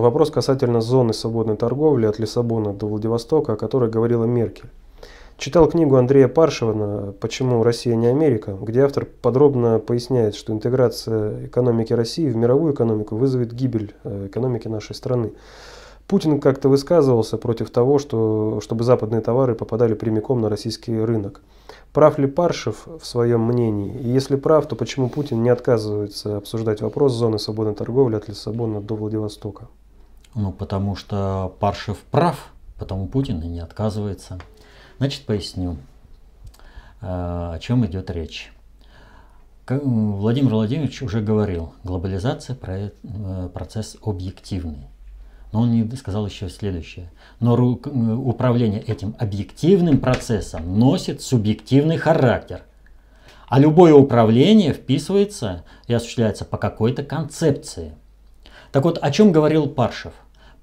вопрос касательно зоны свободной торговли от Лиссабона до Владивостока, о которой говорила Меркель. Читал книгу Андрея Паршева «Почему Россия не Америка», где автор подробно поясняет, что интеграция экономики России в мировую экономику вызовет гибель э, экономики нашей страны. Путин как-то высказывался против того, что, чтобы западные товары попадали прямиком на российский рынок. Прав ли Паршев в своем мнении? И если прав, то почему Путин не отказывается обсуждать вопрос зоны свободной торговли от Лиссабона до Владивостока? Ну, потому что Паршев прав, потому Путин и не отказывается. Значит, поясню, э, о чем идет речь. Как Владимир Владимирович уже говорил, глобализация – э, процесс объективный. Но он не сказал еще следующее. Но управление этим объективным процессом носит субъективный характер. А любое управление вписывается и осуществляется по какой-то концепции. Так вот, о чем говорил Паршев?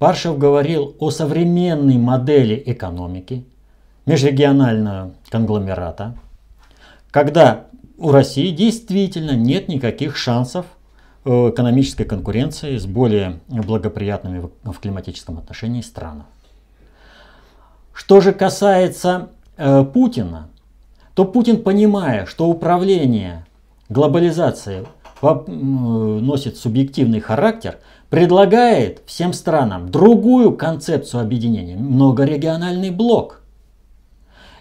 Паршев говорил о современной модели экономики, межрегионального конгломерата, когда у России действительно нет никаких шансов э, экономической конкуренции с более благоприятными в климатическом отношении странами. Что же касается э, Путина, то Путин, понимая, что управление глобализацией носит субъективный характер, предлагает всем странам другую концепцию объединения – многорегиональный блок.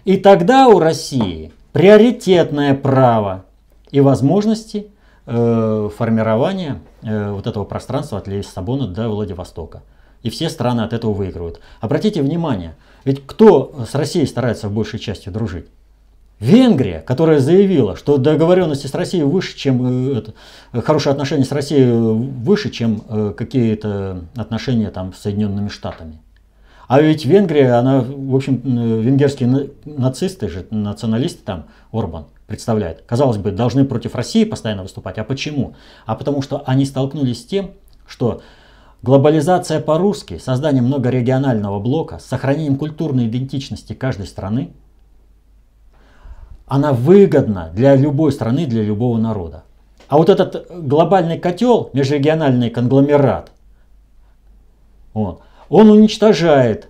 И тогда у России приоритетное право и возможности э, формирования э, вот этого пространства от Лиссабона до Владивостока. И все страны от этого выигрывают. Обратите внимание, ведь кто с Россией старается в большей части дружить? Венгрия, которая заявила, что договоренности с Россией выше, чем э, это, э, хорошие отношения с Россией э, выше, чем какие-то отношения там с Соединенными Штатами. А ведь Венгрия, она, в общем, венгерские нацисты же, националисты там, Орбан представляет. Казалось бы, должны против России постоянно выступать. А почему? А потому что они столкнулись с тем, что глобализация по-русски, создание многорегионального блока, сохранением культурной идентичности каждой страны – она выгодна для любой страны, для любого народа. А вот этот глобальный котел, межрегиональный конгломерат, он, он уничтожает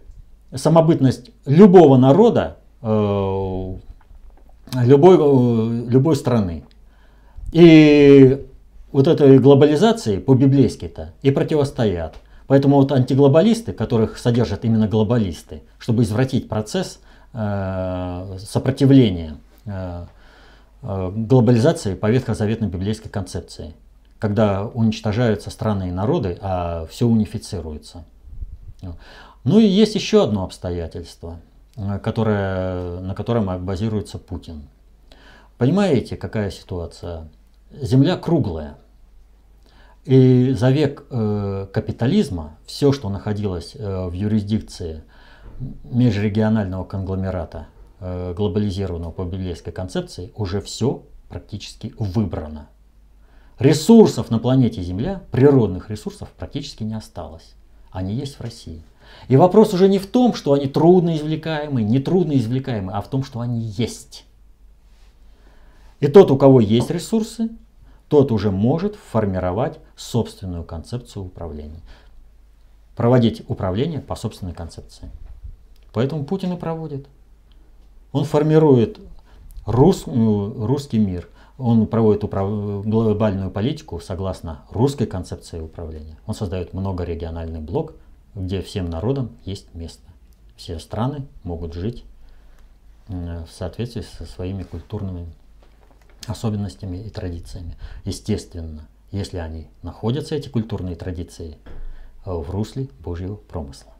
самобытность любого народа, э, любой, э, любой страны. И вот этой глобализации по-библейски-то и противостоят. Поэтому вот антиглобалисты, которых содержат именно глобалисты, чтобы извратить процесс э, сопротивления – Э, э, глобализации по ветхозаветной библейской концепции, когда уничтожаются страны и народы, а все унифицируется. Ну и есть еще одно обстоятельство, э, которое, на котором а, базируется Путин. Понимаете, какая ситуация? Земля круглая. И за век э, капитализма все, что находилось э, в юрисдикции межрегионального конгломерата, Э, глобализированного по библейской концепции уже все практически выбрано. Ресурсов на планете Земля, природных ресурсов практически не осталось. Они есть в России. И вопрос уже не в том, что они трудно извлекаемы, не трудно извлекаемы, а в том, что они есть. И тот, у кого есть ресурсы, тот уже может формировать собственную концепцию управления. Проводить управление по собственной концепции. Поэтому Путин и проводит. Он формирует рус, э, русский мир. Он проводит управ... глобальную политику согласно русской концепции управления. Он создает многорегиональный блок, где всем народам есть место. Все страны могут жить э, в соответствии со своими культурными особенностями и традициями. Естественно, если они находятся, эти культурные традиции, э, в русле Божьего промысла.